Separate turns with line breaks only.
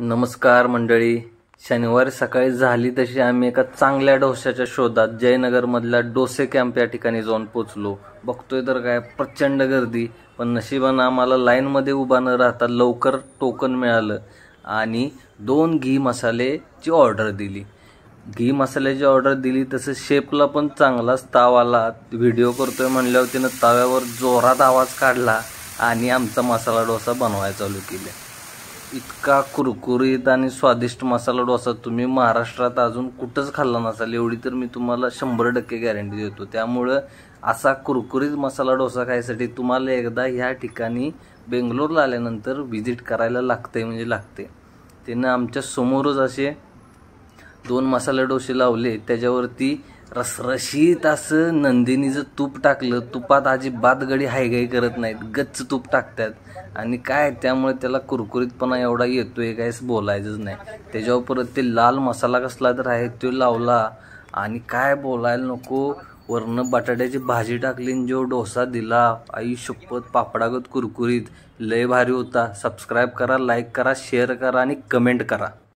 नमस्कार मंडळी शनिवारी सकाळी झाली तशी आम्ही एका चांगल्या डोश्याच्या शोधात जयनगरमधल्या डोसे कॅम्प या ठिकाणी जाऊन पोचलो बघतोय तर काय प्रचंड गर्दी पण नशिबानं आम्हाला लाईनमध्ये उभा न राहता लवकर टोकन मिळालं आणि दोन घी मसालेची ऑर्डर दिली घी मसाल्याची ऑर्डर दिली तसं शेपला पण चांगलाच ताव आला व्हिडिओ करतोय म्हणल्यावर तिनं ताव्यावर जोरात आवाज काढला आणि आमचा मसाला डोसा बनवाय चालू केले इतका कुरकुरीत आणि स्वादिष्ट मसाला डोसा तुम्ही महाराष्ट्रात अजून कुठंच खाल्ला नसाल एवढी तर मी तुम्हाला शंभर टक्के गॅरंटी देतो त्यामुळं असा कुरकुरीत मसाला डोसा खायसाठी तुम्हाला एकदा ह्या ठिकाणी बेंगलोरला आल्यानंतर व्हिजिट करायला लागते म्हणजे लागते त्यानं आमच्या समोरच असे दोन मसाले डोसे लावले त्याच्यावरती रसरशीत असं नंदिनीचं तूप टाकलं तुपात अजिबात गडी हायगाई करत नाहीत गच्च तूप टाकतात आणि काय त्यामुळे त्याला कुरकुरीतपणा एवढा येतोय काय बोलायचंच नाही त्याच्यावर परत ते लाल मसाला कसला तर आहे तो लावला आणि काय बोलायला नको वरनं बटाट्याची भाजी टाकली जो डोसा दिला आई शुप्पत पापडागत कुरकुरीत लय भारी होता सबस्क्राईब करा लाईक करा शेअर करा आणि कमेंट करा